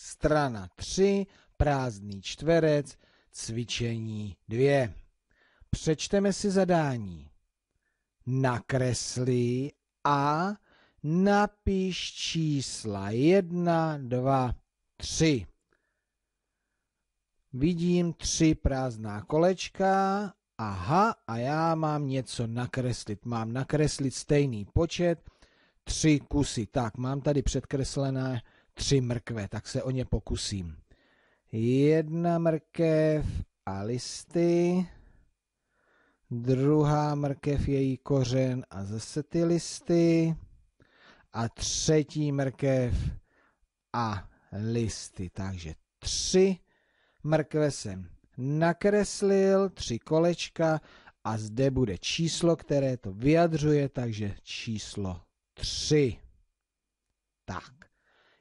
strana 3, prázdný čtverec, cvičení 2. Přečteme si zadání. Nakresli a napiš čísla 1, 2, 3. Vidím tři prázdná kolečka. Aha, a já mám něco nakreslit. Mám nakreslit stejný počet, tři kusy. Tak, mám tady předkreslené tři mrkve, tak se o ně pokusím. Jedna mrkev a listy, druhá mrkev její kořen a zase ty listy a třetí mrkev a listy. Takže tři mrkve jsem nakreslil, tři kolečka a zde bude číslo, které to vyjadřuje, takže číslo tři. Tak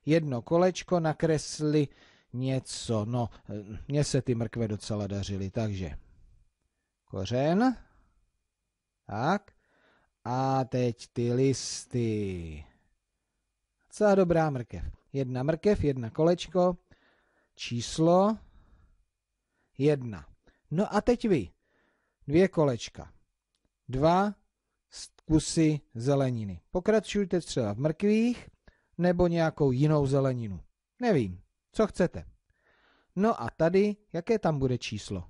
jedno kolečko, nakresli něco. No, mně se ty mrkve docela dařily, takže kořen. Tak. A teď ty listy. Celá dobrá mrkev. Jedna mrkev, jedna kolečko, číslo, jedna. No a teď vy. Dvě kolečka. Dva kusy zeleniny. Pokračujte třeba v mrkvích, nebo nějakou jinou zeleninu. Nevím, co chcete. No a tady, jaké tam bude číslo?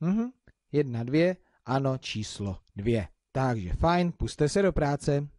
Mhm, jedna, dvě, ano, číslo dvě. Takže fajn, puste se do práce.